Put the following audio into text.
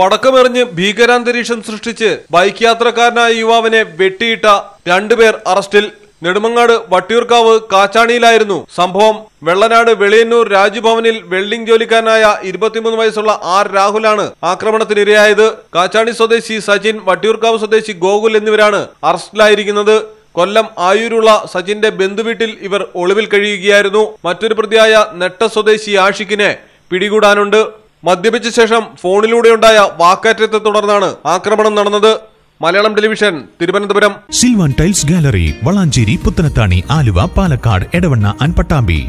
പടക്കമെറിഞ്ഞ് ഭീകരാന്തരീക്ഷം സൃഷ്ടിച്ച് ബൈക്ക് യാത്രക്കാരനായ യുവാവിനെ വെട്ടിയിട്ട രണ്ടുപേർ അറസ്റ്റിൽ നെടുമങ്ങാട് വട്ടിയൂർക്കാവ് കാച്ചാണിയിലായിരുന്നു സംഭവം വെള്ളനാട് വെളിയന്നൂർ രാജ്ഭവനിൽ വെൽഡിംഗ് ജോലിക്കാരനായ ഇരുപത്തിമൂന്ന് വയസ്സുള്ള ആർ രാഹുലാണ് ആക്രമണത്തിനിരയായത് കാച്ചാണി സ്വദേശി സച്ചിൻ വട്ടിയൂർക്കാവ് സ്വദേശി ഗോകുൽ എന്നിവരാണ് അറസ്റ്റിലായിരിക്കുന്നത് കൊല്ലം ആയൂരുള്ള സച്ചിന്റെ ബന്ധുവീട്ടിൽ ഇവർ ഒളിവിൽ കഴിയുകയായിരുന്നു മറ്റൊരു പ്രതിയായ നെട്ട സ്വദേശി ആഷിഖിനെ പിടികൂടാനുണ്ട് മദ്യപിച്ച ശേഷം ഫോണിലൂടെയുണ്ടായ വാക്കേറ്റത്തെ തുടർന്നാണ് ആക്രമണം നടന്നത് Malayalam television Thiruvananthapuram Sylvan tiles gallery Valanchery Puthanathani Aluva Palakkad Edavanna അൻപട്ടാമ്പി